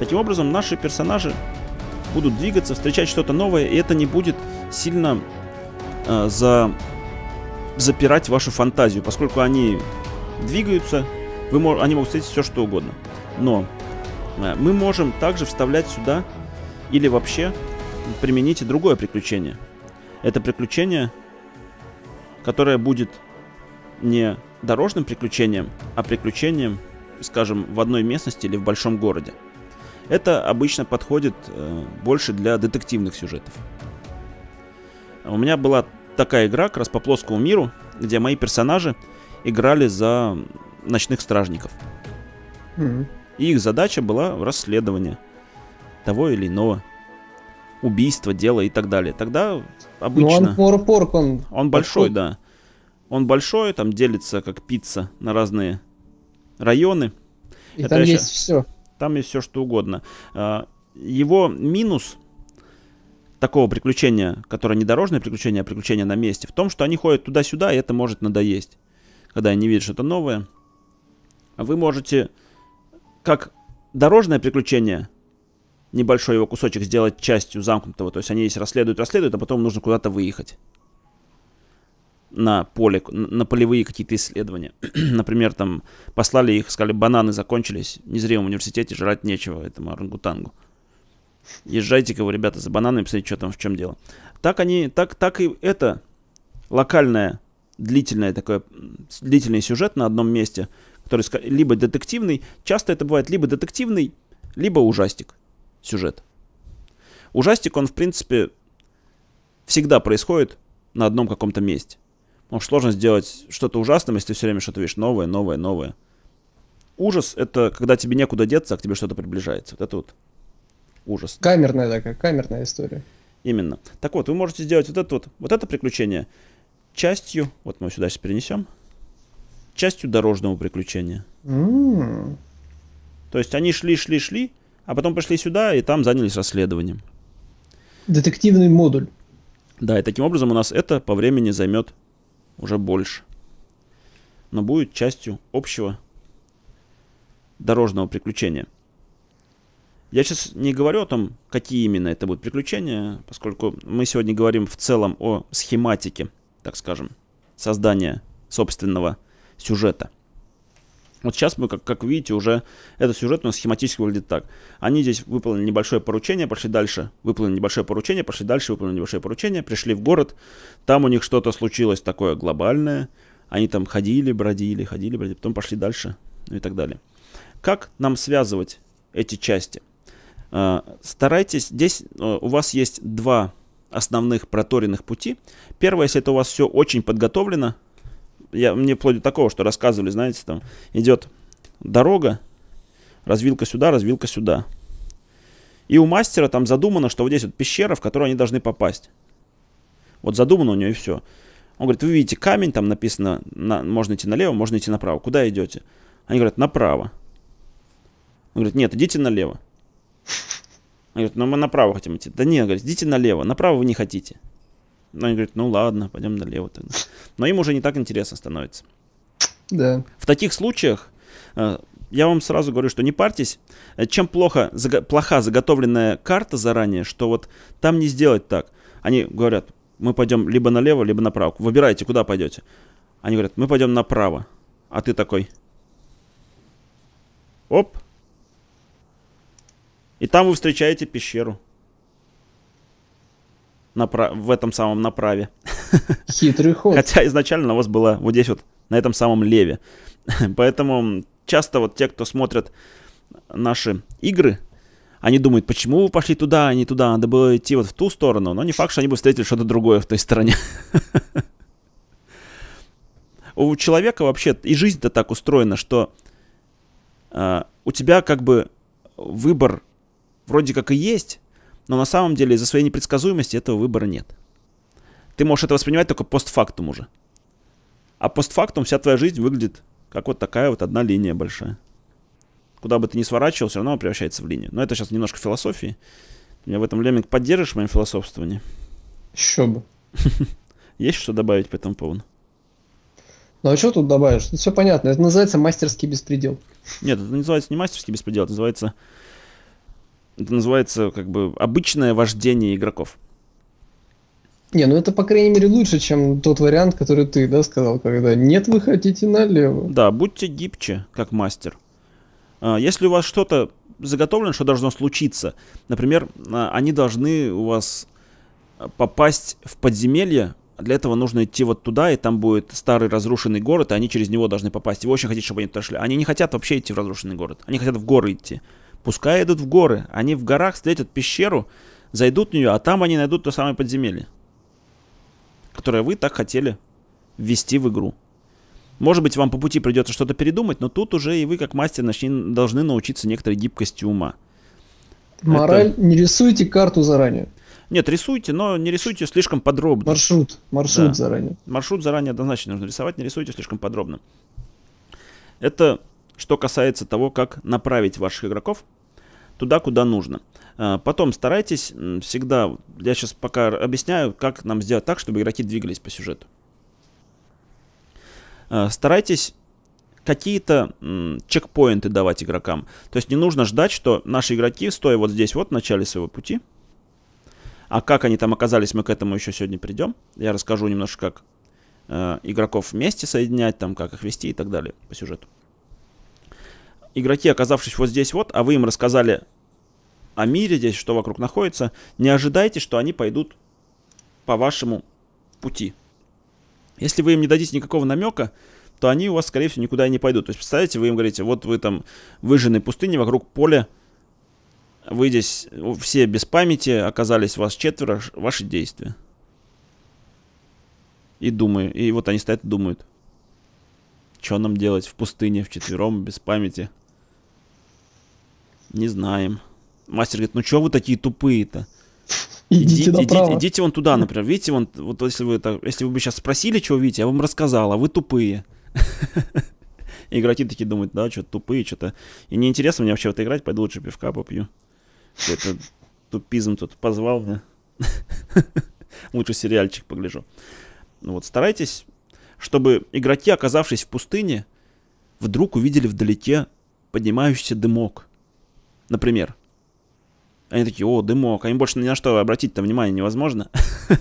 Таким образом, наши персонажи будут двигаться, встречать что-то новое, и это не будет сильно э, за... запирать вашу фантазию, поскольку они двигаются, вы мож... они могут встретить все, что угодно. Но э, мы можем также вставлять сюда или вообще применить другое приключение. Это приключение, которое будет не дорожным приключением, а приключением, скажем, в одной местности или в большом городе. Это обычно подходит э, больше для детективных сюжетов. У меня была такая игра, как раз по плоскому миру, где мои персонажи играли за ночных стражников. Mm-hmm. И их задача была расследование того или иного убийства, дела и так далее. Тогда обычно... Ну он порк, он... Он большой, большой, да. Он большой, там делится как пицца на разные районы. И Это там есть все. Там есть все что угодно. А, его минус такого приключения, которое не дорожное приключение, а приключение на месте, в том, что они ходят туда-сюда, и это может надоесть, когда они видят что-то новое. А вы можете, как дорожное приключение, небольшой его кусочек сделать частью замкнутого, то есть они здесь расследуют, расследуют, а потом нужно куда-то выехать на поле, на полевые какие-то исследования. Например, там послали их, сказали, бананы закончились, не зря в университете жрать нечего этому орангутангу. Езжайте-ка вы, ребята, за бананами, посмотрите, что там, в чем дело. Так они, так, так и это локальное, длительное такое, длительный сюжет на одном месте, который либо детективный, часто это бывает либо детективный, либо ужастик сюжет. Ужастик, он, в принципе, всегда происходит на одном каком-то месте. Потому сложно сделать что-то ужасное, если ты все время что-то видишь новое, новое, новое. Ужас — это когда тебе некуда деться, а к тебе что-то приближается. Вот это вот ужас. Камерная такая, камерная история. Именно. Так вот, вы можете сделать вот это вот, вот это приключение частью, вот мы сюда сейчас перенесем, частью дорожного приключения. Mm. То есть они шли, шли, шли, а потом пришли сюда и там занялись расследованием. Детективный модуль. Да, и таким образом у нас это по времени займет уже больше. Но будет частью общего дорожного приключения. Я сейчас не говорю о том, какие именно это будут приключения, поскольку мы сегодня говорим в целом о схематике, так скажем, создания собственного сюжета – вот сейчас мы, как, как видите, уже этот сюжет у нас схематически выглядит так. Они здесь выполнили небольшое поручение, пошли дальше, выполнили небольшое поручение, пошли дальше, выполнили небольшое поручение, пришли в город, там у них что-то случилось такое глобальное, они там ходили, бродили, ходили, бродили, потом пошли дальше ну и так далее. Как нам связывать эти части? А, старайтесь, здесь а, у вас есть два основных проторенных пути. Первое, если это у вас все очень подготовлено, я, мне вплоть до такого, что рассказывали, знаете, там идет дорога, развилка сюда, развилка сюда. И у мастера там задумано, что вот здесь вот пещера, в которую они должны попасть. Вот задумано у нее и все. Он говорит, вы видите камень, там написано, на, можно идти налево, можно идти направо. Куда идете? Они говорят, направо. Он говорит, нет, идите налево. Они говорят, ну мы направо хотим идти. Да нет, говорит, идите налево, направо вы не хотите. Но они говорят, ну ладно, пойдем налево тогда. Но им уже не так интересно становится. Да. В таких случаях э, я вам сразу говорю, что не парьтесь. Э, чем плохо, заго- плоха заготовленная карта заранее, что вот там не сделать так. Они говорят, мы пойдем либо налево, либо направо. Выбирайте, куда пойдете. Они говорят, мы пойдем направо. А ты такой. Оп. И там вы встречаете пещеру направ... в этом самом направе. Хитрый ход. Хотя изначально у вас было вот здесь вот, на этом самом леве. Поэтому часто вот те, кто смотрят наши игры, они думают, почему вы пошли туда, а не туда, надо было идти вот в ту сторону, но не факт, что они бы встретили что-то другое в той стороне. У человека вообще и жизнь-то так устроена, что а, у тебя как бы выбор вроде как и есть, но на самом деле из-за своей непредсказуемости этого выбора нет. Ты можешь это воспринимать только постфактум уже. А постфактум вся твоя жизнь выглядит как вот такая вот одна линия большая. Куда бы ты ни сворачивал, все равно превращается в линию. Но это сейчас немножко философии. Меня в этом, Леминг, поддержишь в моем философствовании? Еще бы. Есть что добавить по этому поводу? Ну а что тут добавишь? Ну, все понятно. Это называется мастерский беспредел. Нет, это называется не мастерский беспредел, это называется это называется как бы обычное вождение игроков. Не, ну это, по крайней мере, лучше, чем тот вариант, который ты, да, сказал, когда нет, вы хотите налево. Да, будьте гибче, как мастер. А, если у вас что-то заготовлено, что должно случиться, например, а, они должны у вас попасть в подземелье, для этого нужно идти вот туда, и там будет старый разрушенный город, и они через него должны попасть. И вы очень хотите, чтобы они туда шли. Они не хотят вообще идти в разрушенный город, они хотят в горы идти. Пускай идут в горы. Они в горах встретят пещеру, зайдут в нее, а там они найдут то самое подземелье, которое вы так хотели ввести в игру. Может быть, вам по пути придется что-то передумать, но тут уже и вы, как мастер, начни, должны научиться некоторой гибкости ума. Мораль, Это... не рисуйте карту заранее. Нет, рисуйте, но не рисуйте слишком подробно. Маршрут, маршрут да. заранее. Маршрут заранее однозначно нужно рисовать, не рисуйте слишком подробно. Это что касается того, как направить ваших игроков туда, куда нужно. А, потом старайтесь всегда, я сейчас пока объясняю, как нам сделать так, чтобы игроки двигались по сюжету. А, старайтесь какие-то чекпоинты давать игрокам. То есть не нужно ждать, что наши игроки, стоя вот здесь вот в начале своего пути, а как они там оказались, мы к этому еще сегодня придем. Я расскажу немножко, как э, игроков вместе соединять, там, как их вести и так далее по сюжету игроки, оказавшись вот здесь вот, а вы им рассказали о мире здесь, что вокруг находится, не ожидайте, что они пойдут по вашему пути. Если вы им не дадите никакого намека, то они у вас, скорее всего, никуда и не пойдут. То есть, представляете, вы им говорите, вот вы там выжженной пустыне, вокруг поля, вы здесь все без памяти, оказались вас четверо, ваши действия. И думаю, и вот они стоят и думают, что нам делать в пустыне, в четвером без памяти. Не знаем. Мастер говорит, ну что вы такие тупые-то? Идите, идите, идите, идите вон туда, например. Видите, вон, вот если вы, так, если вы бы сейчас спросили, что видите, я вам рассказал, а вы тупые. И игроки такие думают, да, что-то тупые, что-то. И неинтересно мне вообще в это играть, пойду лучше пивка попью. Это тупизм тут позвал мне. Лучше сериальчик погляжу. Ну вот, старайтесь, чтобы игроки, оказавшись в пустыне, вдруг увидели вдалеке поднимающийся дымок например. Они такие, о, дымок. Они больше ни на что обратить там внимание невозможно.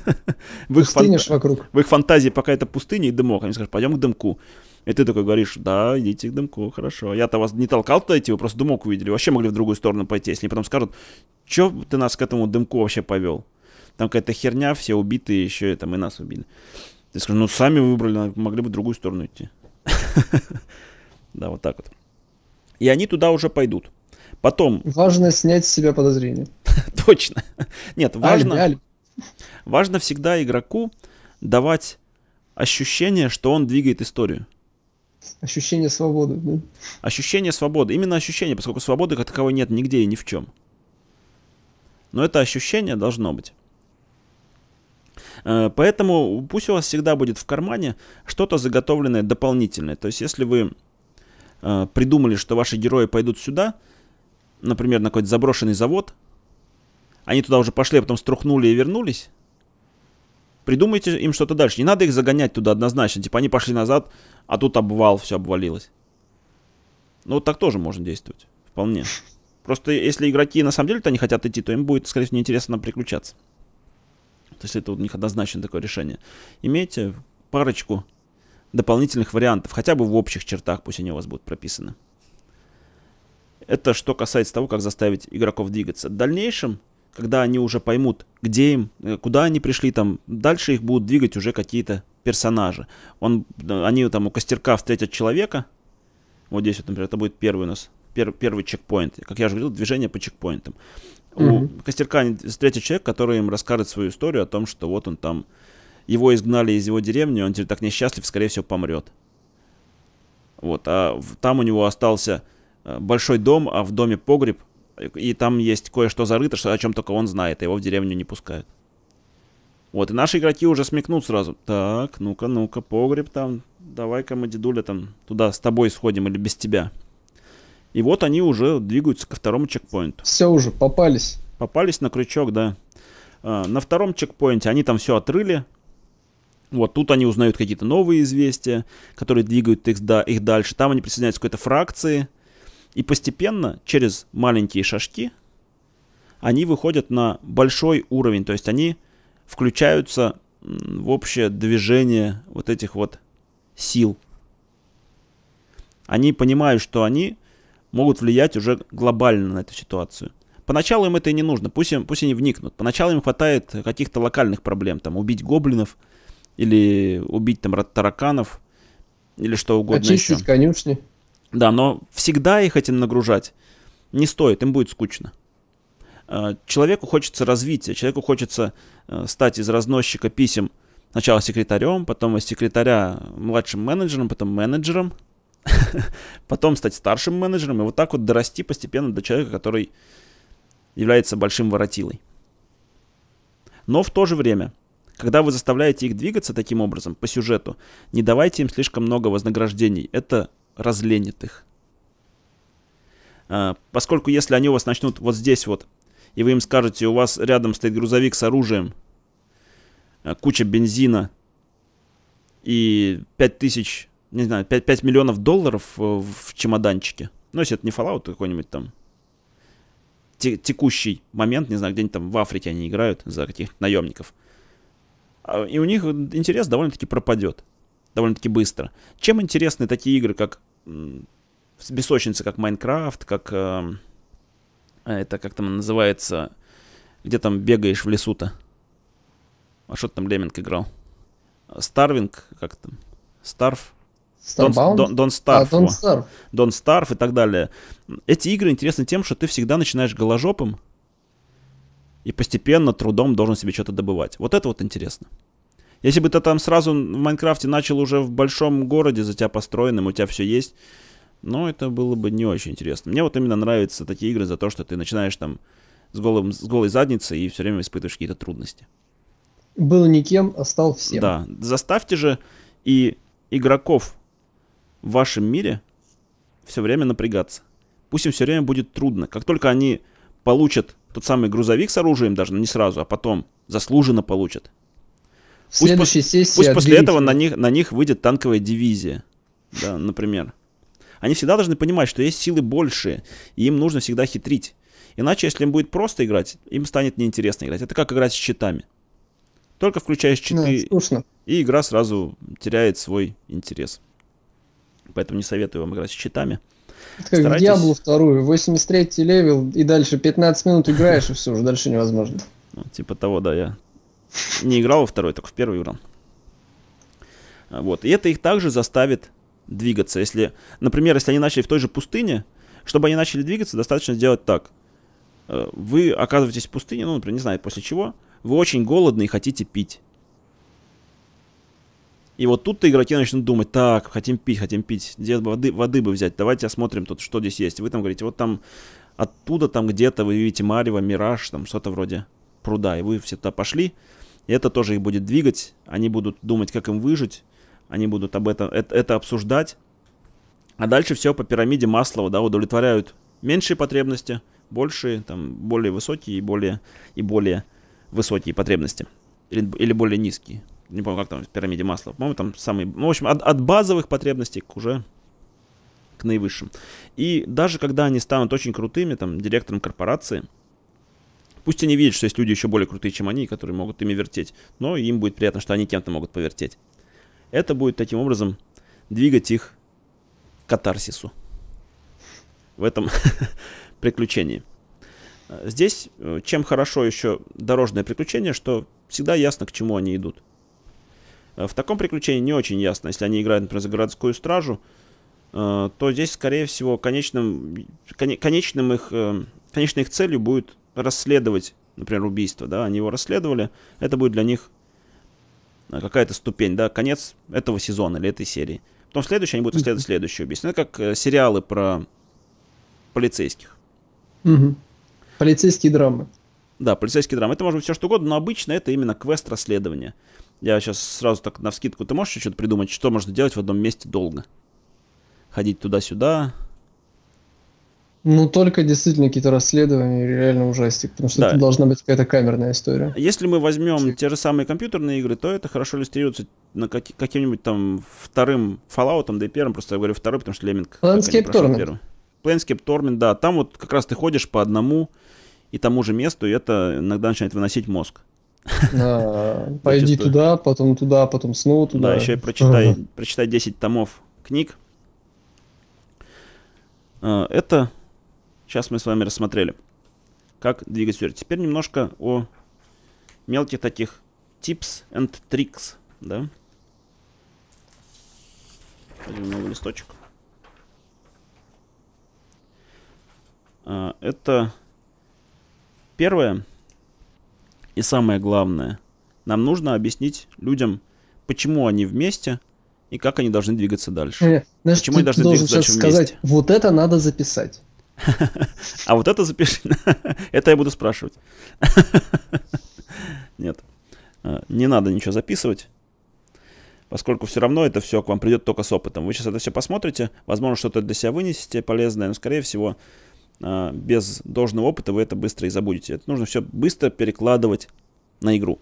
В их, фан... вокруг. в их фантазии пока это пустыня и дымок. Они скажут, пойдем к дымку. И ты такой говоришь, да, идите к дымку, хорошо. Я-то вас не толкал туда идти, вы просто дымок увидели. Вообще могли в другую сторону пойти. Если потом скажут, что ты нас к этому дымку вообще повел? Там какая-то херня, все убитые еще, и там и нас убили. Ты скажешь, ну сами выбрали, могли бы в другую сторону идти. Да, вот так вот. И они туда уже пойдут. Потом... Важно снять с себя подозрение. Точно. Нет, важно... Аль, Важно всегда игроку давать ощущение, что он двигает историю. Ощущение свободы, да? Ощущение свободы. Именно ощущение, поскольку свободы как таковой нет нигде и ни в чем. Но это ощущение должно быть. Э, поэтому пусть у вас всегда будет в кармане что-то заготовленное дополнительное. То есть, если вы э, придумали, что ваши герои пойдут сюда, например, на какой-то заброшенный завод. Они туда уже пошли, а потом струхнули и вернулись. Придумайте им что-то дальше. Не надо их загонять туда однозначно. Типа они пошли назад, а тут обвал, все обвалилось. Ну вот так тоже можно действовать. Вполне. Просто если игроки на самом деле-то не хотят идти, то им будет, скорее всего, неинтересно приключаться. То есть это у них однозначно такое решение. Имейте парочку дополнительных вариантов, хотя бы в общих чертах, пусть они у вас будут прописаны. Это что касается того, как заставить игроков двигаться. В дальнейшем, когда они уже поймут, где им, э, куда они пришли, там дальше их будут двигать уже какие-то персонажи. Он, они там у костерка встретят человека. Вот здесь, вот, например, это будет первый у нас, пер, первый чекпоинт. Как я уже говорил, движение по чекпоинтам. Mm-hmm. У костерка встретит человек, который им расскажет свою историю о том, что вот он там, его изгнали из его деревни, он теперь так несчастлив, скорее всего, помрет. Вот, а там у него остался Э, большой дом, а в доме погреб. И там есть кое-что зарыто, что, о чем только он знает, а его в деревню не пускают. Вот, и наши игроки уже смекнут сразу. Так, ну-ка, ну-ка, погреб там. Давай-ка мы, дедуля, там туда с тобой сходим или без тебя. И вот они уже двигаются ко второму чекпоинту. Все уже, попались. Попались на крючок, да. А, на втором чекпоинте они там все отрыли. Вот тут они узнают какие-то новые известия, которые двигают их, да, их дальше. Там они присоединяются к какой-то фракции. И постепенно, через маленькие шажки, они выходят на большой уровень, то есть они включаются в общее движение вот этих вот сил. Они понимают, что они могут влиять уже глобально на эту ситуацию. Поначалу им это и не нужно, пусть, им, пусть они вникнут. Поначалу им хватает каких-то локальных проблем, там, убить гоблинов или убить там тараканов или что угодно Очистить еще. конюшни. Да, но всегда их этим нагружать не стоит, им будет скучно. Э, человеку хочется развития, человеку хочется э, стать из разносчика писем сначала секретарем, потом из секретаря младшим менеджером, потом менеджером, потом стать старшим менеджером и вот так вот дорасти постепенно до человека, который является большим воротилой. Но в то же время, когда вы заставляете их двигаться таким образом по сюжету, не давайте им слишком много вознаграждений. Это разленит их. А, поскольку если они у вас начнут вот здесь вот, и вы им скажете, у вас рядом стоит грузовик с оружием, а, куча бензина и 5000, не знаю, 5, 5 миллионов долларов в чемоданчике. Ну, если это не Fallout какой-нибудь там текущий момент, не знаю, где-нибудь там в Африке они играют за каких-то наемников. А, и у них интерес довольно-таки пропадет. Довольно-таки быстро. Чем интересны такие игры, как бесочницы как Майнкрафт, как... Эм, а, это как там называется... Где там бегаешь в лесу-то? А что там Леминг играл? Старвинг, как там? Старф? Дон а, Старф. Дон Старф и так далее. Эти игры интересны тем, что ты всегда начинаешь голожопым и постепенно трудом должен себе что-то добывать. Вот это вот интересно. Если бы ты там сразу в Майнкрафте начал уже в большом городе за тебя построенным, у тебя все есть, но это было бы не очень интересно. Мне вот именно нравятся такие игры за то, что ты начинаешь там с, голым, с голой задницей и все время испытываешь какие-то трудности. Был никем, а стал всем. Да, заставьте же и игроков в вашем мире все время напрягаться. Пусть им все время будет трудно. Как только они получат тот самый грузовик с оружием, даже не сразу, а потом заслуженно получат, пусть, пос... сессии пусть после этого на них, на них выйдет танковая дивизия, да, например. Они всегда должны понимать, что есть силы больше, и им нужно всегда хитрить. Иначе, если им будет просто играть, им станет неинтересно играть. Это как играть с читами. Только включаешь читы, да, и игра сразу теряет свой интерес. Поэтому не советую вам играть с читами. Это как Старайтесь... в Диаблу вторую, 83-й левел, и дальше 15 минут играешь, и все, уже дальше невозможно. Ну, типа того, да, я не играл во второй, только в первый играл. А, вот. И это их также заставит двигаться. Если, например, если они начали в той же пустыне, чтобы они начали двигаться, достаточно сделать так. А, вы оказываетесь в пустыне, ну, например, не знаю, после чего. Вы очень голодны и хотите пить. И вот тут-то игроки начнут думать, так, хотим пить, хотим пить, где воды, воды бы взять, давайте осмотрим тут, что здесь есть. Вы там говорите, вот там, оттуда там где-то вы видите Марево, Мираж, там что-то вроде пруда, и вы все туда пошли, и это тоже их будет двигать. Они будут думать, как им выжить. Они будут об этом, это, это обсуждать. А дальше все по пирамиде Маслова, да, удовлетворяют меньшие потребности, большие, там, более высокие и более, и более высокие потребности. Или, или более низкие. Не помню, как там в пирамиде масла. По-моему, там самые... Ну, в общем, от, от базовых потребностей к уже к наивысшим. И даже когда они станут очень крутыми, там, директором корпорации – Пусть они видят, что есть люди еще более крутые, чем они, которые могут ими вертеть, но им будет приятно, что они кем-то могут повертеть. Это будет таким образом двигать их к катарсису в этом приключении. Здесь э, чем хорошо еще дорожное приключение, что всегда ясно, к чему они идут. Э, в таком приключении не очень ясно. Если они играют, например, за городскую стражу, э, то здесь, скорее всего, конечным, конечным их, конечной их целью будет расследовать, например, убийство, да, они его расследовали, это будет для них э, какая-то ступень, да, конец этого сезона или этой серии. Потом следующий они будут расследовать следующее убийство. Ну, это как э, сериалы про полицейских. Угу. Полицейские драмы. Да, полицейские драмы. Это может быть все что угодно, но обычно это именно квест расследования. Я сейчас сразу так на вскидку. Ты можешь что-то придумать, что можно делать в одном месте долго? Ходить туда-сюда, ну, только действительно какие-то расследования, реально ужастик, потому что да. это должна быть какая-то камерная история. Если мы возьмем те же самые компьютерные игры, то это хорошо иллюстрируется на как каким-нибудь там вторым Falloutом, да и первым, просто я говорю второй, потому что Леминг... Planescape Torment. Planescape Torment, да, там вот как раз ты ходишь по одному и тому же месту, и это иногда начинает выносить мозг. пойди туда, потом туда, потом снова туда. Да, еще и прочитай, прочитай 10 томов книг. Э, это Сейчас мы с вами рассмотрели, как двигать вперед. Теперь немножко о мелких таких tips and tricks, да. Возьмем новый листочек. А, это первое и самое главное. Нам нужно объяснить людям, почему они вместе и как они должны двигаться дальше. Э, значит, почему они должны двигаться дальше сказать, Вот это надо записать. А вот это запиши. Это я буду спрашивать. Нет. Э, не надо ничего записывать. Поскольку все равно это все к вам придет только с опытом. Вы сейчас это все посмотрите. Возможно, что-то для себя вынесете полезное. Но, скорее всего, э, без должного опыта вы это быстро и забудете. Это нужно все быстро перекладывать на игру.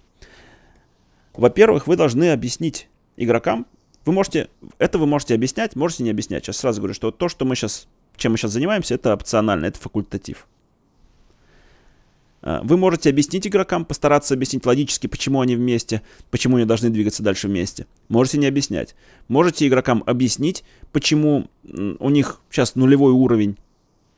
Во-первых, вы должны объяснить игрокам, вы можете, это вы можете объяснять, можете не объяснять. Сейчас сразу говорю, что то, что мы сейчас чем мы сейчас занимаемся, это опционально, это факультатив. А, вы можете объяснить игрокам, постараться объяснить логически, почему они вместе, почему они должны двигаться дальше вместе. Можете не объяснять. Можете игрокам объяснить, почему у них сейчас нулевой уровень,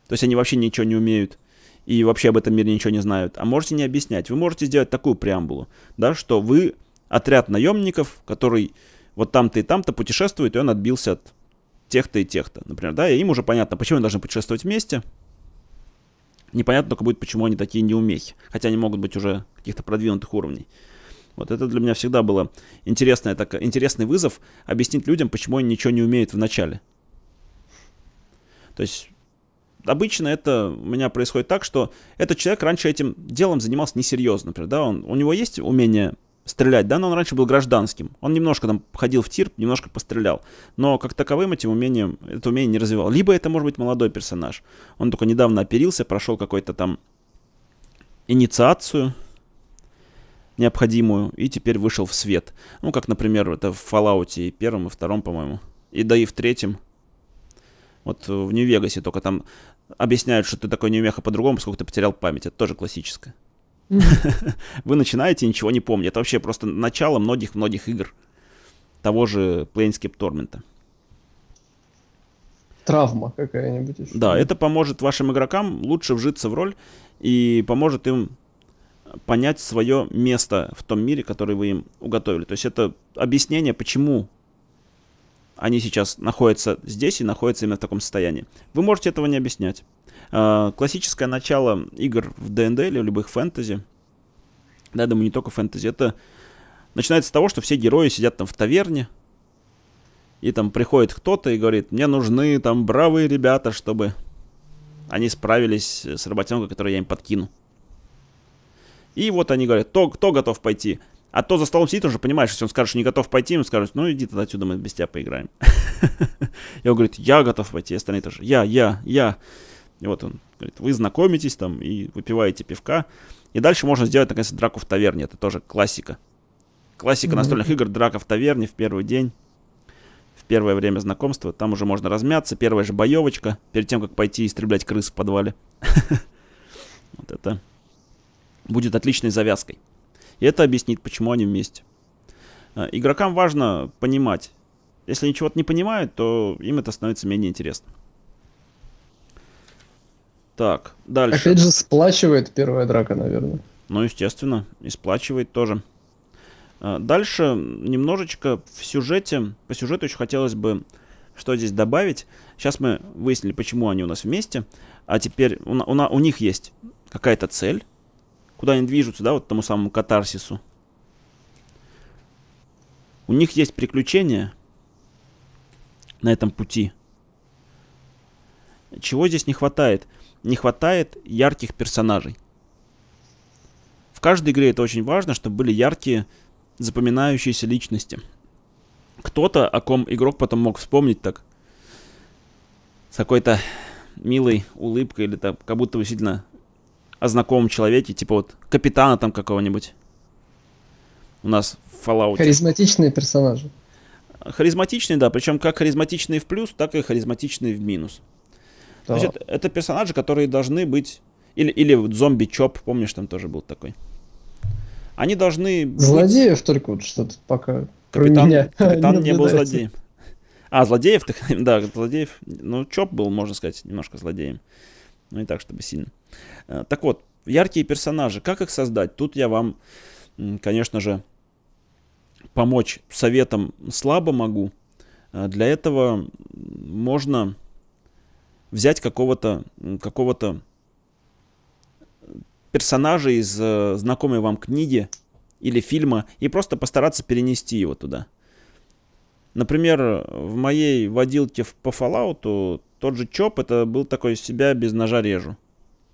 то есть они вообще ничего не умеют и вообще об этом мире ничего не знают. А можете не объяснять. Вы можете сделать такую преамбулу, да, что вы отряд наемников, который вот там-то и там-то путешествует, и он отбился от тех-то и тех-то, например, да, и им уже понятно, почему они должны путешествовать вместе. Непонятно только будет, почему они такие неумехи, хотя они могут быть уже каких-то продвинутых уровней. Вот это для меня всегда было интересное, так, интересный вызов объяснить людям, почему они ничего не умеют в начале. То есть обычно это у меня происходит так, что этот человек раньше этим делом занимался несерьезно, например, да, он, у него есть умение стрелять, да, но он раньше был гражданским. Он немножко там ходил в тир, немножко пострелял. Но как таковым этим умением, это умение не развивал. Либо это может быть молодой персонаж. Он только недавно оперился, прошел какой-то там инициацию необходимую и теперь вышел в свет. Ну, как, например, это в Fallout и первом, и втором, по-моему. И да и в третьем. Вот э, в Нью-Вегасе только там объясняют, что ты такой неумеха по-другому, поскольку ты потерял память. Это тоже классическое. Вы начинаете, ничего не помню. Это вообще просто начало многих-многих игр того же Planescape Torment. Травма какая-нибудь еще. Да, это поможет вашим игрокам лучше вжиться в роль и поможет им понять свое место в том мире, который вы им уготовили. То есть это объяснение, почему они сейчас находятся здесь и находятся именно в таком состоянии. Вы можете этого не объяснять. А, классическое начало игр в ДНД или в любых фэнтези, да, я думаю, не только фэнтези, это начинается с того, что все герои сидят там в таверне, и там приходит кто-то и говорит, мне нужны там бравые ребята, чтобы они справились с работенкой, которую я им подкину. И вот они говорят, кто, кто готов пойти? А то за столом сидит, он же понимает, если он скажет, что не готов пойти, ему скажут, ну иди тогда отсюда, мы без тебя поиграем. И он говорит, я готов пойти, остальные тоже, я, я, я. И вот он говорит, вы знакомитесь там и выпиваете пивка. И дальше можно сделать, наконец, драку в таверне, это тоже классика. Классика настольных игр, драка в таверне в первый день первое время знакомства. Там уже можно размяться, первая же боевочка, перед тем, как пойти истреблять крыс в подвале. Вот это будет отличной завязкой. И это объяснит, почему они вместе. Э, игрокам важно понимать. Если они чего-то не понимают, то им это становится менее интересно. Так, дальше. Опять же, сплачивает первая драка, наверное. Ну, естественно, и сплачивает тоже. Э, дальше немножечко в сюжете, по сюжету еще хотелось бы что здесь добавить. Сейчас мы выяснили, почему они у нас вместе, а теперь у, у, у них есть какая-то цель, куда они движутся, да, вот тому самому катарсису. У них есть приключения на этом пути. Чего здесь не хватает? Не хватает ярких персонажей. В каждой игре это очень важно, чтобы были яркие, запоминающиеся личности. Кто-то, о ком игрок потом мог вспомнить так, с какой-то милой улыбкой, или там, как будто вы сильно о знакомом человеке, типа вот капитана там какого-нибудь. У нас в Fallout. Харизматичные персонажи. Харизматичные, да, причем как харизматичные в плюс, так и харизматичные в минус. Да. То это, персонажи, которые должны быть... Или, или зомби-чоп, помнишь, там тоже был такой. Они должны... Злодеев быть... только вот что-то пока... Капитан, капитан не, был злодеем. А, злодеев, да, злодеев. Ну, Чоп был, можно сказать, немножко злодеем. Ну не так, чтобы сильно. Э, так вот, яркие персонажи, как их создать? Тут я вам, конечно же, помочь советом слабо могу. Э, для этого можно взять какого-то какого, -то, какого -то персонажа из э, знакомой вам книги или фильма и просто постараться перенести его туда. Например, в моей водилке по Fallout тот же Чоп это был такой себя без ножа режу.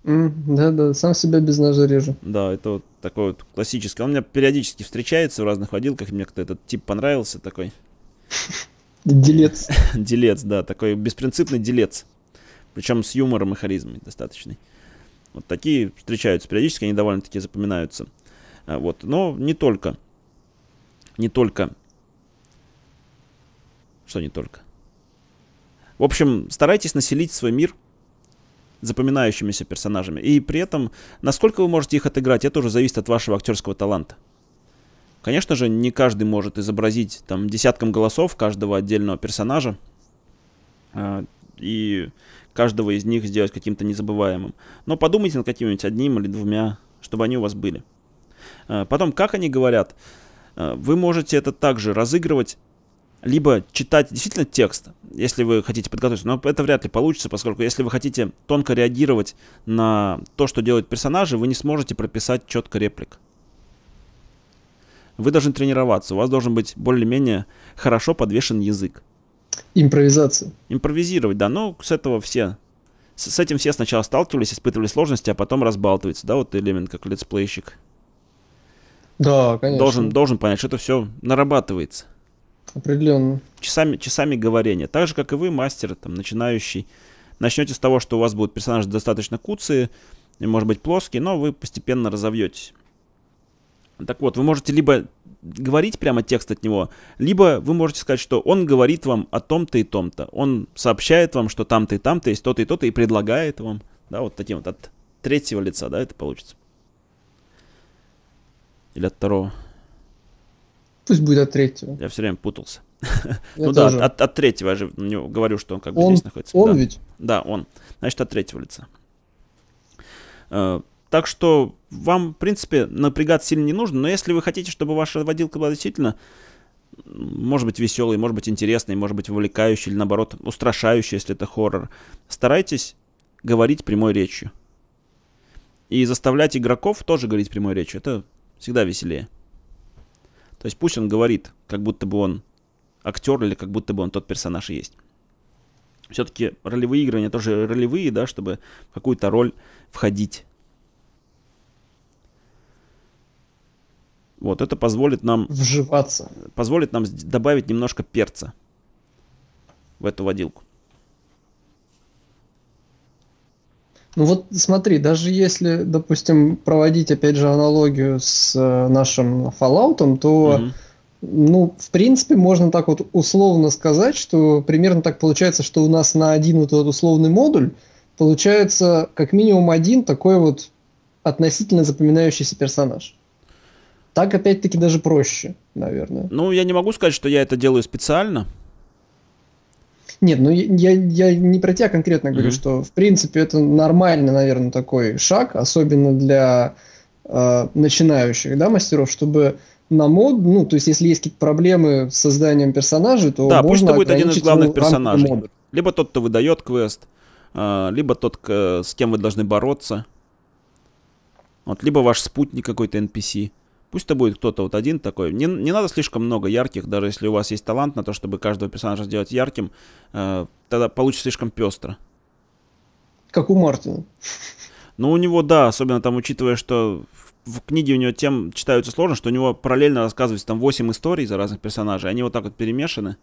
Да-да, mm, сам себя без ножа режу. Да, это вот такой вот классический. Он у меня периодически встречается в разных водилках, мне кто то этот тип понравился такой. Делец. делец, да, такой беспринципный делец. Причем с юмором и харизмой достаточной. Вот такие встречаются периодически, они довольно-таки запоминаются. А вот, но не только. Не только что не только. В общем, старайтесь населить свой мир запоминающимися персонажами. И при этом, насколько вы можете их отыграть, это уже зависит от вашего актерского таланта. Конечно же, не каждый может изобразить там десятком голосов каждого отдельного персонажа а, и каждого из них сделать каким-то незабываемым. Но подумайте над каким-нибудь одним или двумя, чтобы они у вас были. А, потом, как они говорят, а, вы можете это также разыгрывать либо читать действительно текст, если вы хотите подготовиться, но это вряд ли получится, поскольку если вы хотите тонко реагировать на то, что делают персонажи, вы не сможете прописать четко реплик. Вы должны тренироваться, у вас должен быть более-менее хорошо подвешен язык. Импровизация. Импровизировать, да, ну с этого все с, этим все сначала сталкивались, испытывали сложности, а потом разбалтывается, да, вот элемент как летсплейщик. Да, конечно. Должен, должен понять, что это все нарабатывается. Определенно. Часами, часами говорения. Так же, как и вы, мастер, там, начинающий. Начнете с того, что у вас будут персонажи достаточно куцые, может быть, плоские, но вы постепенно разовьетесь. Так вот, вы можете либо говорить прямо текст от него, либо вы можете сказать, что он говорит вам о том-то и том-то. Он сообщает вам, что там-то и там-то есть то-то и то-то, и предлагает вам. Да, вот таким вот от третьего лица, да, это получится. Или от второго. Пусть будет от третьего. Я все время путался. ну да, от, третьего я же говорю, что он как бы здесь находится. Он ведь? Да, он. Значит, от третьего лица. Э, так что вам, в принципе, напрягаться сильно не нужно, но если вы хотите, чтобы ваша водилка была действительно, может быть, веселой, может быть, интересной, может быть, вовлекающей, или наоборот, устрашающей, если это хоррор, старайтесь говорить прямой речью. И заставлять игроков тоже говорить прямой речью. Это всегда веселее. То есть пусть он говорит, как будто бы он актер или как будто бы он тот персонаж и есть. Все-таки ролевые игры, они тоже ролевые, да, чтобы в какую-то роль входить. Вот, это позволит нам... Вживаться. Позволит нам добавить немножко перца в эту водилку. Ну вот смотри, даже если, допустим, проводить опять же аналогию с э, нашим Fallout, то, mm ну, в принципе, можно так вот условно сказать, что примерно так получается, что у нас на один вот этот условный модуль получается как минимум один такой вот относительно запоминающийся персонаж. Так, опять-таки, даже проще, наверное. Ну, я не могу сказать, что я это делаю специально. Нет, ну я, я не про тебя конкретно говорю, mm-hmm. что в принципе это нормальный, наверное, такой шаг, особенно для э, начинающих, да, мастеров, чтобы на мод, ну, то есть, если есть какие-то проблемы с созданием персонажа, то да, можно пусть это будет один из главных персонажей. Мода. Либо тот, кто выдает квест, э, либо тот, с кем вы должны бороться. Вот, либо ваш спутник какой-то NPC. Пусть это будет кто-то вот один такой. Не, не надо слишком много ярких, даже если у вас есть талант на то, чтобы каждого персонажа сделать ярким, э, тогда получится слишком пестро. Как у Мартина. Ну, у него, да, особенно там, учитывая, что в книге у него тем читаются сложно, что у него параллельно рассказывается там 8 историй за разных персонажей. Они вот так вот перемешаны.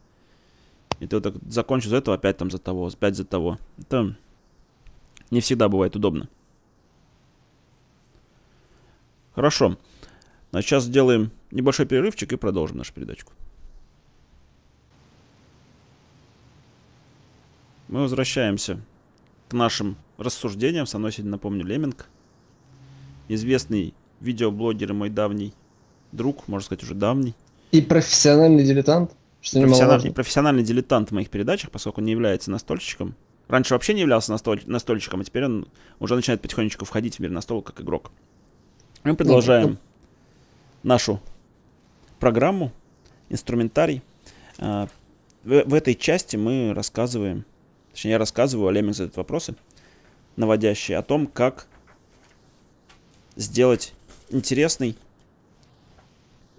И ты вот так закончишь за этого, опять там за того, опять за того. Это не всегда бывает удобно. Хорошо. А сейчас сделаем небольшой перерывчик и продолжим нашу передачку. Мы возвращаемся к нашим рассуждениям. Со мной сегодня, напомню, Леминг. Известный видеоблогер и мой давний друг, можно сказать, уже давний. И профессиональный дилетант. Что профессиональный, и профессиональный дилетант в моих передачах, поскольку он не является настольщиком. Раньше вообще не являлся настоль, настольщиком, а теперь он уже начинает потихонечку входить в мир настол как игрок. Мы ну, продолжаем. Ну, нашу программу, инструментарий. А, в, в этой части мы рассказываем, точнее я рассказываю, а Леминг задает вопросы, наводящие о том, как сделать интересный,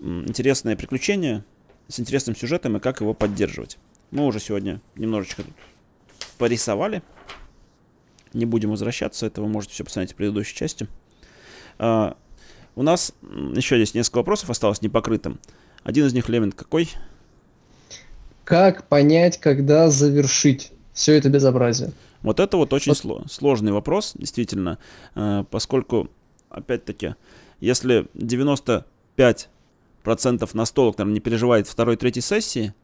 интересное приключение с интересным сюжетом и как его поддерживать. Мы уже сегодня немножечко тут порисовали. Не будем возвращаться, это вы можете все посмотреть в предыдущей части. А, у нас еще здесь несколько вопросов осталось непокрытым. Один из них, Левин, какой? Как понять, когда завершить все это безобразие? Вот это вот очень вот. сложный вопрос, действительно, э, поскольку, опять-таки, если 95% настолок, наверное, не переживает второй-третьей сессии,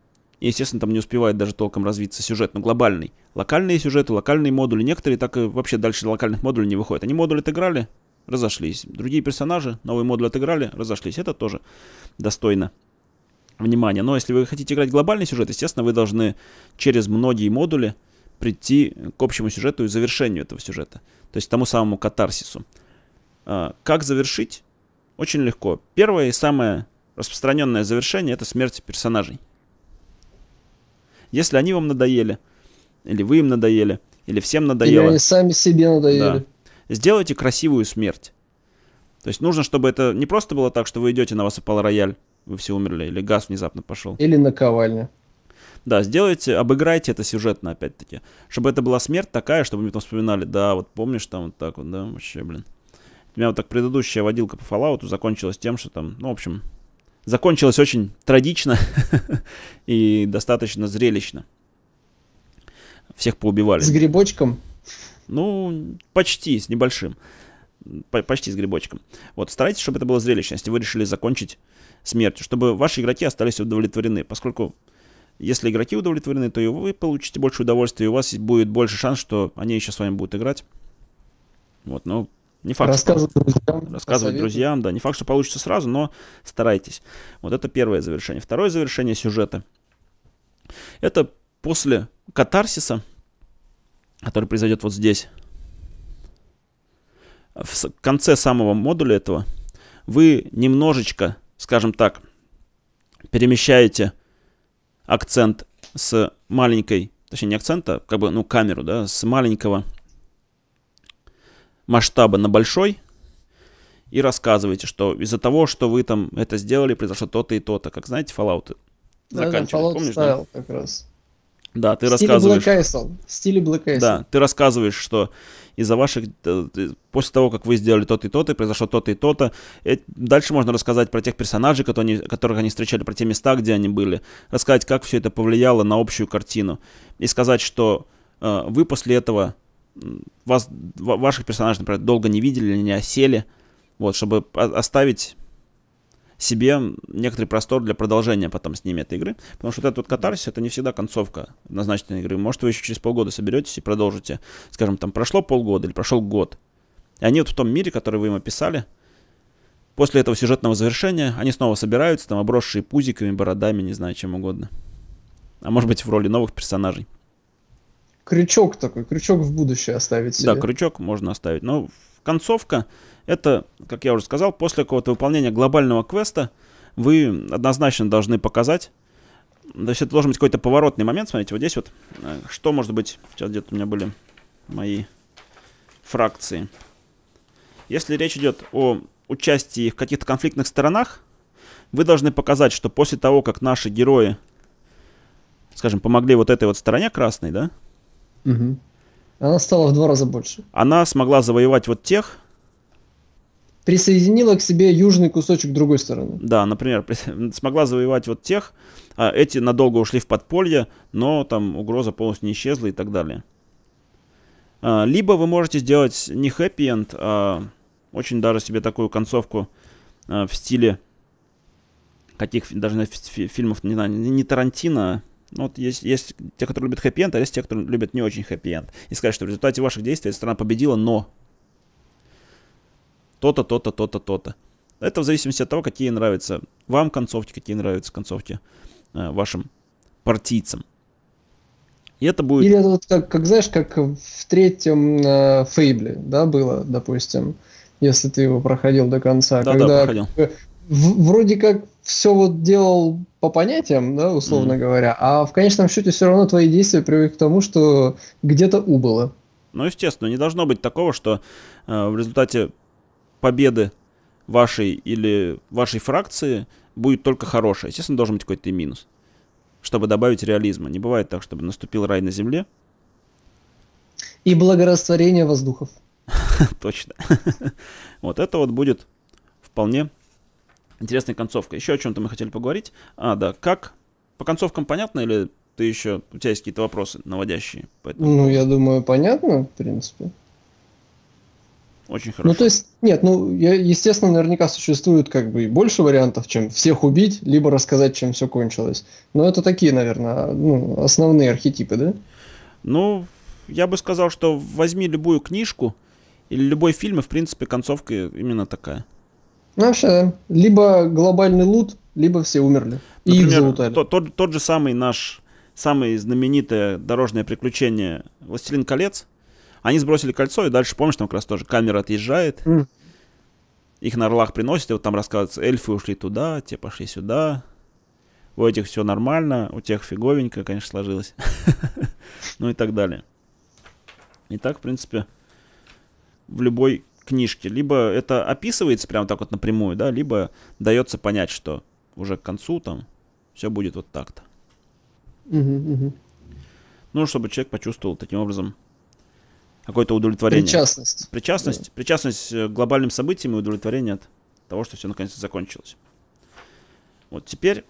и, естественно, там не успевает даже толком развиться сюжет, но глобальный. Локальные сюжеты, локальные модули, некоторые так и вообще дальше локальных модулей не выходят. Они модули отыграли, разошлись. Другие персонажи, новые модули отыграли, разошлись. Это тоже достойно внимания. Но если вы хотите играть глобальный сюжет, естественно, вы должны через многие модули прийти к общему сюжету и завершению этого сюжета. То есть к тому самому катарсису. А, как завершить? Очень легко. Первое и самое распространенное завершение — это смерть персонажей. Если они вам надоели, или вы им надоели, или всем надоело... Или они сами себе надоели. Да сделайте красивую смерть. То есть нужно, чтобы это не просто было так, что вы идете, на вас упал рояль, вы все умерли, или газ внезапно пошел. Или наковальня. Да, сделайте, обыграйте это сюжетно, опять-таки. Чтобы это была смерть такая, чтобы мы потом вспоминали, да, вот помнишь, там вот так вот, да, вообще, блин. У меня вот так предыдущая водилка по Fallout закончилась тем, что там, ну, в общем, закончилась очень трагично и достаточно зрелищно. Всех поубивали. С грибочком? Ну, почти, с небольшим. По почти с грибочком. Вот, старайтесь, чтобы это было зрелищно, если вы решили закончить смертью, чтобы ваши игроки остались удовлетворены, поскольку если игроки удовлетворены, то и вы получите больше удовольствия, и у вас будет больше шанс, что они еще с вами будут играть. Вот, но ну, не факт, рассказывать что... друзьям. Рассказывать друзьям, да. Не факт, что получится сразу, но старайтесь. Вот это первое завершение. Второе завершение сюжета. Это после катарсиса, который произойдет вот здесь, в конце самого модуля этого, вы немножечко, скажем так, перемещаете акцент с маленькой, точнее не акцента, как бы, ну, камеру, да, с маленького масштаба на большой и рассказываете, что из-за того, что вы там это сделали, произошло то-то и то-то, как знаете, Fallout да, Fallout помнишь, да? как раз. Да, ты рассказываешь. Стиле Black стиле Black Castle. Да, ты рассказываешь, что из-за ваших... Э, после того, как вы сделали то-то и то-то, произошло то-то и то-то. Э, дальше можно рассказать про тех персонажей, которые они, которых они встречали, про те места, где они были. Рассказать, как все это повлияло на общую картину. И сказать, что э, вы после этого... Вас, ваших персонажей, например, долго не видели, не осели. Вот, чтобы оставить себе некоторый простор для продолжения потом с ними этой игры. Потому что вот этот вот катарсис это не всегда концовка назначенной игры. Может, вы еще через полгода соберетесь и продолжите. Скажем, там прошло полгода или прошел год. И они вот в том мире, который вы им описали, после этого сюжетного завершения, они снова собираются, там обросшие пузиками, бородами, не знаю, чем угодно. А может быть, в роли новых персонажей. Крючок такой, крючок в будущее оставить себе. Да, крючок можно оставить, но ну, Концовка — это, как я уже сказал, после какого-то выполнения глобального квеста вы однозначно должны показать, то есть это должен быть какой-то поворотный момент, смотрите, вот здесь вот, э, что может быть, сейчас где-то у меня были мои фракции. Если речь идет о участии в каких-то конфликтных сторонах, вы должны показать, что после того, как наши герои, скажем, помогли вот этой вот стороне красной, да, угу. Она стала в два раза больше. Она смогла завоевать вот тех, присоединила к себе южный кусочек другой стороны. Да, например, смогла завоевать вот тех, а эти надолго ушли в подполье, но там угроза полностью не исчезла и так далее. А, либо вы можете сделать не хэппи-энд, а очень даже себе такую концовку а, в стиле каких даже фи фильмов, не знаю, не Тарантино, а ну, вот есть, есть те, которые любят хэппи-энд, а есть те, которые любят не очень хэппи-энд. И сказать, что в результате ваших действий страна победила, но то-то, то-то, то-то, то-то. Это в зависимости от того, какие нравятся вам концовки, какие нравятся концовки э, вашим партийцам. И это будет... Или это вот как, как знаешь, как в третьем э, Фейбле, да, было, допустим, если ты его проходил до конца. Да, когда да, проходил вроде как все вот делал по понятиям, да, условно mm. говоря, а в конечном счете все равно твои действия привели к тому, что где-то убыло. Ну, естественно, не должно быть такого, что э, в результате победы вашей или вашей фракции будет только хорошая. Естественно, должен быть какой-то и минус, чтобы добавить реализма. Не бывает так, чтобы наступил рай на земле. И благорастворение воздухов. Точно. вот это вот будет вполне Интересная концовка. Еще о чем-то мы хотели поговорить. А, да, как? По концовкам понятно или ты еще... У тебя есть какие-то вопросы наводящие? Поэтому... Ну, я думаю, понятно, в принципе. Очень ну, хорошо. Ну, то есть, нет, ну, я, естественно, наверняка существует как бы и больше вариантов, чем всех убить, либо рассказать, чем все кончилось. Но это такие, наверное, ну, основные архетипы, да? Ну, я бы сказал, что возьми любую книжку или любой фильм, и, в принципе, концовка именно такая. Наша ну, либо глобальный лут, либо все умерли. Например, и их залутали. Тот, тот, тот же самый наш, самое знаменитое дорожное приключение «Властелин колец». Они сбросили кольцо, и дальше, помнишь, там как раз тоже камера отъезжает. Mm. Их на орлах приносят, и вот там рассказывается, эльфы ушли туда, те пошли сюда. У этих все нормально, у тех фиговенько, конечно, сложилось. ну и так далее. И так, в принципе, в любой книжки. Либо это описывается прямо так вот напрямую, да, либо дается понять, что уже к концу там все будет вот так-то. Ну, чтобы человек почувствовал таким образом какое-то удовлетворение. Причастность. Причастность. Причастность э, к глобальным событиям и удовлетворение от того, что все наконец-то закончилось. Вот теперь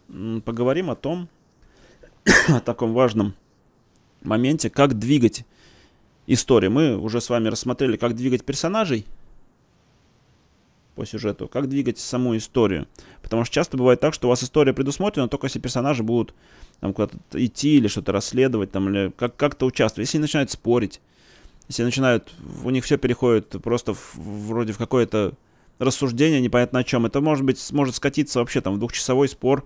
поговорим о том, о таком важном моменте, как двигать историю. Мы уже с вами рассмотрели, как двигать персонажей – по сюжету, как двигать саму историю. Потому что часто бывает так, что у вас история предусмотрена, только если персонажи будут там куда-то идти или что-то расследовать, там, или как- как-то участвовать. Если они начинают спорить, если начинают, у них все переходит просто в, вроде в какое-то рассуждение непонятно о чем. Это может быть, может скатиться вообще там в двухчасовой спор,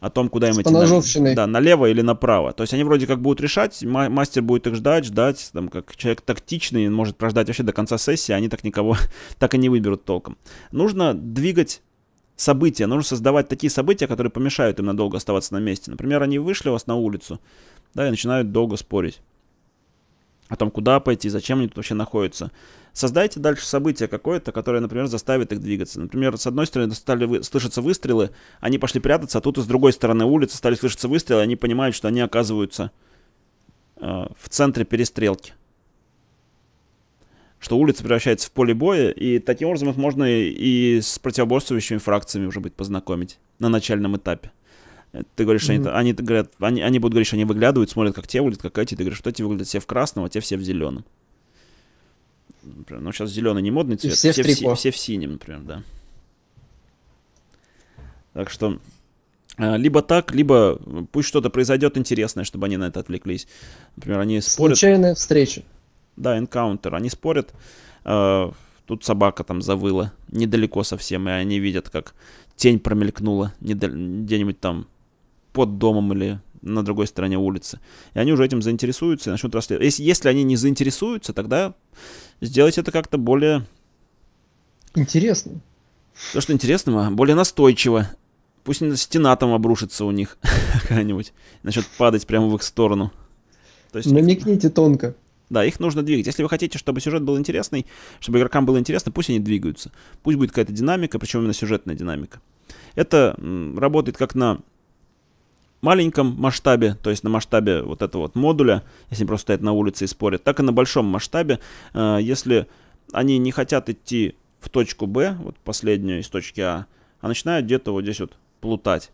о том, куда им идти. На, да, налево или направо. То есть они вроде как будут решать, мастер будет их ждать, ждать, там, как человек тактичный, может прождать вообще до конца сессии, они так никого так и не выберут толком. Нужно двигать события, нужно создавать такие события, которые помешают им надолго оставаться на месте. Например, они вышли у вас на улицу, да, и начинают долго спорить о том, куда пойти, зачем они тут вообще находятся. Создайте дальше событие какое-то, которое, например, заставит их двигаться. Например, с одной стороны стали вы... слышатся выстрелы, они пошли прятаться, а тут и с другой стороны улицы стали слышаться выстрелы, они понимают, что они оказываются э, в центре перестрелки. Что улица превращается в поле боя, и таким образом их можно и с противоборствующими фракциями уже быть познакомить на начальном этапе. Ты говоришь, что mm-hmm. они, они говорят, они, они будут говорить, что они выглядывают, смотрят, как те выглядят, как эти. Ты говоришь, что эти выглядят все в красном, а те все в зеленом. Например, ну, сейчас зеленый не модный цвет, все, все, в, си, все в синем, например, да. Так что а, либо так, либо пусть что-то произойдет интересное, чтобы они на это отвлеклись. Например, они спорят... Случайная встреча. Да, энкаунтер. Они спорят. А, тут собака там завыла недалеко совсем, и они видят, как тень промелькнула недаль... где-нибудь там под домом или на другой стороне улицы. И они уже этим заинтересуются и начнут расследовать. Если, если они не заинтересуются, тогда сделать это как-то более... Интересно. То, что интересного, а, более настойчиво. Пусть стена там обрушится у них какая-нибудь. Начнет падать прямо в их сторону. То есть... Намекните тонко. Да, их нужно двигать. Если вы хотите, чтобы сюжет был интересный, чтобы игрокам было интересно, пусть они двигаются. Пусть будет какая-то динамика, причем именно сюжетная динамика. Это работает как на маленьком масштабе, то есть на масштабе вот этого вот модуля, если они просто стоят на улице и спорят, так и на большом масштабе, э, если они не хотят идти в точку Б, вот последнюю из точки А, а начинают где-то вот здесь вот плутать.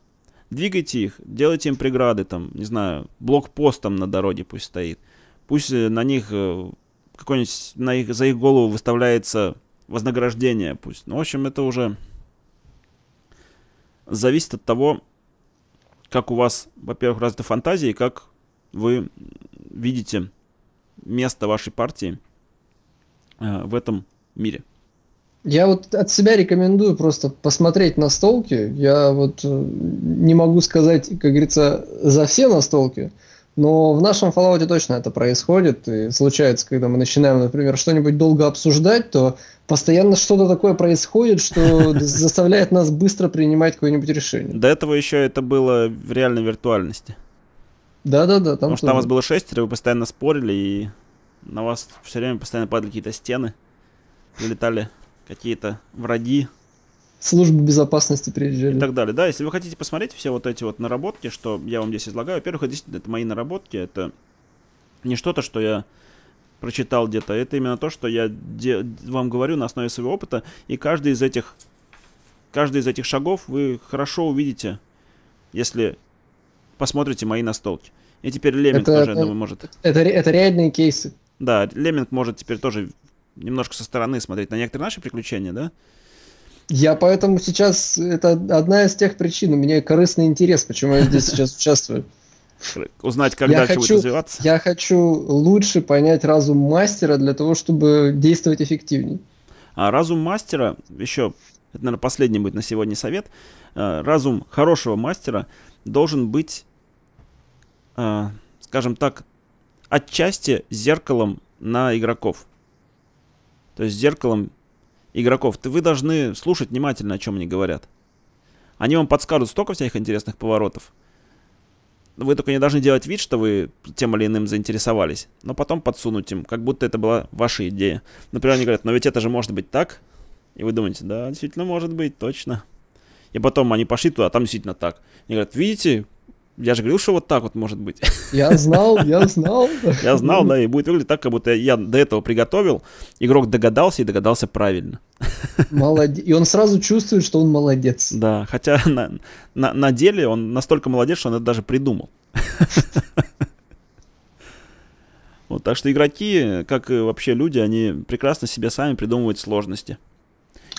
Двигайте их, делайте им преграды, там, не знаю, блокпостом на дороге пусть стоит. Пусть э, на них э, какой-нибудь, на их, за их голову выставляется вознаграждение пусть. Ну, в общем, это уже зависит от того, как у вас, во-первых, развита фантазия, и как вы видите место вашей партии э, в этом мире. Я вот от себя рекомендую просто посмотреть на столки. Я вот э, не могу сказать, как говорится, за все настолки, столки но в нашем Fallout точно это происходит. И случается, когда мы начинаем, например, что-нибудь долго обсуждать, то постоянно что-то такое происходит, что заставляет нас быстро принимать какое-нибудь решение. До этого еще это было в реальной виртуальности. Да, да, да. Потому что там вас было шестеро, вы постоянно спорили, и на вас все время постоянно падали какие-то стены, летали какие-то враги, службы безопасности приезжали. И так далее. Да, если вы хотите посмотреть все вот эти вот наработки, что я вам здесь излагаю, во-первых, это действительно это мои наработки, это не что-то, что я прочитал где-то, это именно то, что я де- вам говорю на основе своего опыта, и каждый из этих каждый из этих шагов вы хорошо увидите, если посмотрите мои настолки. И теперь Леминг это, тоже, это, думаю, может... Это, это реальные кейсы. Да, Леминг может теперь тоже немножко со стороны смотреть на некоторые наши приключения, да? Я поэтому сейчас, это одна из тех причин, у меня корыстный интерес, почему я здесь сейчас участвую. Узнать, когда я чего хочу, развиваться. Я хочу лучше понять разум мастера для того, чтобы действовать эффективнее. А разум мастера, еще, это, наверное, последний будет на сегодня совет, а, разум хорошего мастера должен быть, а, скажем так, отчасти зеркалом на игроков. То есть зеркалом игроков, вы должны слушать внимательно, о чем они говорят. Они вам подскажут столько всяких интересных поворотов. Вы только не должны делать вид, что вы тем или иным заинтересовались, но потом подсунуть им, как будто это была ваша идея. Например, они говорят, но ведь это же может быть так. И вы думаете, да, действительно может быть, точно. И потом они пошли туда, а там действительно так. Они говорят, видите, я же говорил, что вот так вот может быть. Я знал, я знал. Я знал, да, и будет выглядеть так, как будто я до этого приготовил. Игрок догадался и догадался правильно. Молодец. И он сразу чувствует, что он молодец. Да, хотя на, на, на деле он настолько молодец, что он это даже придумал. Вот, так что игроки, как и вообще люди, они прекрасно себе сами придумывают сложности.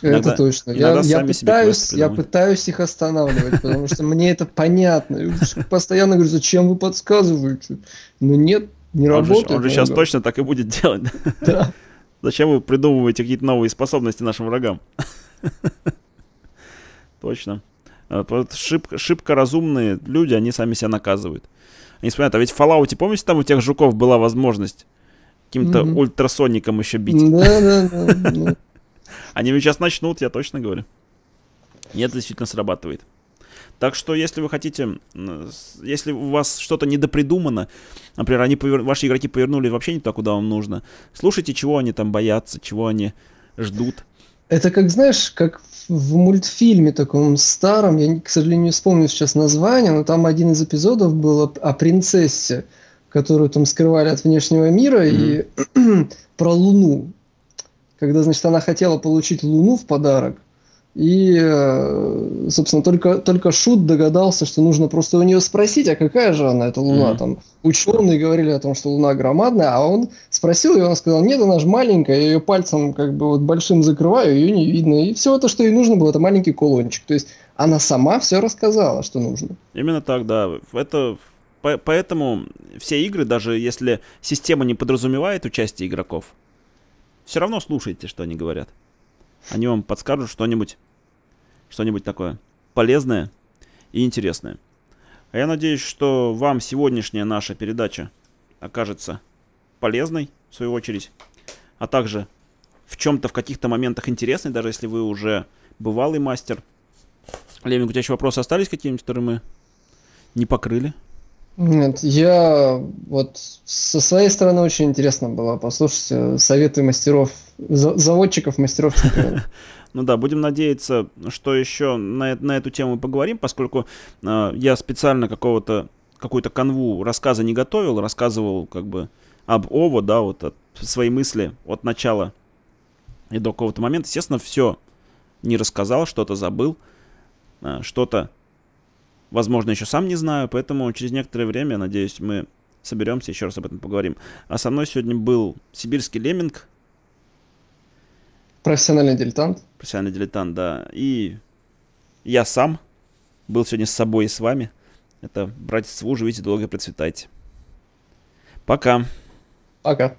Иногда, это точно. Я, я, пытаюсь, я пытаюсь их останавливать, потому что мне это понятно. Постоянно говорю, зачем вы подсказываете? Ну нет, не работает. Он же сейчас точно так и будет делать. Да. Зачем вы придумываете какие-то новые способности нашим врагам? Точно. А, шибко, разумные люди, они сами себя наказывают. Они вспоминают, а ведь в Fallout, помните, там у тех жуков была возможность каким-то ультрасонником еще бить? Да, да, да. Они ведь сейчас начнут, я точно говорю. Нет, действительно срабатывает. Так что, если вы хотите, если у вас что-то недопридумано, например, они повер... ваши игроки повернули вообще не туда, куда вам нужно, слушайте, чего они там боятся, чего они ждут. Это как, знаешь, как в мультфильме таком старом, я, к сожалению, не вспомню сейчас название, но там один из эпизодов был о, о принцессе, которую там скрывали от внешнего мира, mm-hmm. и про Луну когда, значит, она хотела получить Луну в подарок, и, э, собственно, только, только Шут догадался, что нужно просто у нее спросить, а какая же она, эта Луна? Mm-hmm. Там ученые говорили о том, что Луна громадная, а он спросил, ее, она сказала, нет, она же маленькая, я ее пальцем как бы вот большим закрываю, ее не видно. И все то, что ей нужно было, это маленький кулончик. То есть она сама все рассказала, что нужно. Именно так, да. Это Поэтому все игры, даже если система не подразумевает участие игроков, все равно слушайте, что они говорят. Они вам подскажут что-нибудь, что-нибудь такое полезное и интересное. А я надеюсь, что вам сегодняшняя наша передача окажется полезной, в свою очередь, а также в чем-то, в каких-то моментах интересной, даже если вы уже бывалый мастер. Леминг, у тебя еще вопросы остались какие-нибудь, которые мы не покрыли? Нет, я вот со своей стороны очень интересно было послушать э, советы мастеров, заводчиков, мастеров Ну да, будем надеяться, что еще на, на эту тему поговорим, поскольку э, я специально какого-то какую-то канву рассказа не готовил, рассказывал как бы об Ово, да, вот от, свои мысли от начала и до какого-то момента. Естественно, все не рассказал, что-то забыл, э, что-то Возможно, еще сам не знаю, поэтому через некоторое время, надеюсь, мы соберемся, еще раз об этом поговорим. А со мной сегодня был сибирский лемминг. Профессиональный дилетант. Профессиональный дилетант, да. И я сам был сегодня с собой и с вами. Это братец Ву, живите долго, процветайте. Пока. Пока.